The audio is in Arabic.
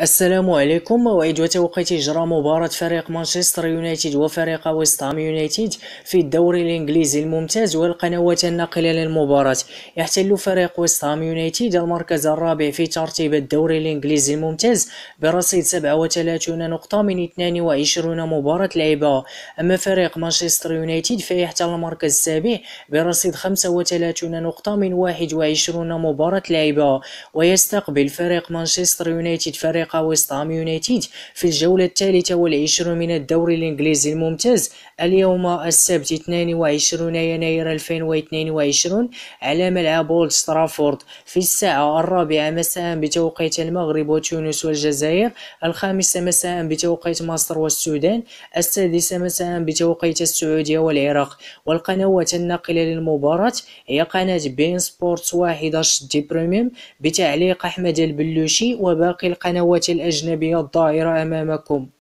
السلام عليكم موعد وتوقيت إجراء مباراة فريق مانشستر يونايتد وفريق ويست هام يونايتد في الدوري الإنجليزي الممتاز والقنوات الناقلة للمباراة يحتل فريق ويست هام يونايتد المركز الرابع في ترتيب الدوري الإنجليزي الممتاز برصيد 37 نقطة من 22 مباراة لعبها أما فريق مانشستر يونايتد فيحتل المركز السابع برصيد 35 نقطة من 21 مباراة لعبها ويستقبل فريق مانشستر يونايتد فريق فريق وستهام يونايتد في الجولة الثالثة والعشرون من الدوري الإنجليزي الممتاز اليوم السبت 22 يناير 2022 على ملعب أولد سترافورد في الساعة الرابعة مساء بتوقيت المغرب وتونس والجزائر الخامسة مساء بتوقيت مصر والسودان السادسة مساء بتوقيت السعودية والعراق والقنوات الناقلة للمباراة هي قناة بين سبورتس 11 دي بريميوم بتعليق أحمد البلوشي وباقي القنوات الأجنبية الظاهرة أمامكم